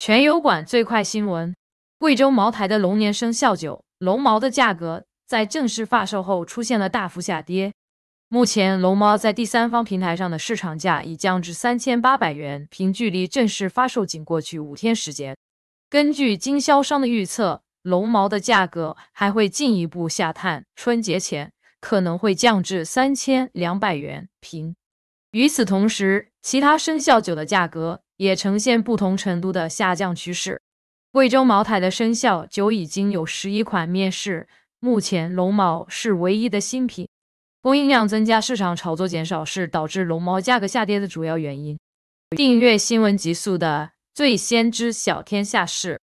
全油管最快新闻：贵州茅台的龙年生肖酒“龙茅”的价格在正式发售后出现了大幅下跌。目前，龙猫在第三方平台上的市场价已降至三千八百元平距离正式发售仅过去五天时间。根据经销商的预测，龙毛的价格还会进一步下探，春节前可能会降至三千两百元瓶。与此同时，其他生肖酒的价格。也呈现不同程度的下降趋势。贵州茅台的生肖酒已经有十一款面世，目前龙茅是唯一的新品。供应量增加，市场炒作减少，是导致龙茅价格下跌的主要原因。订阅新闻极速的，最先知晓天下事。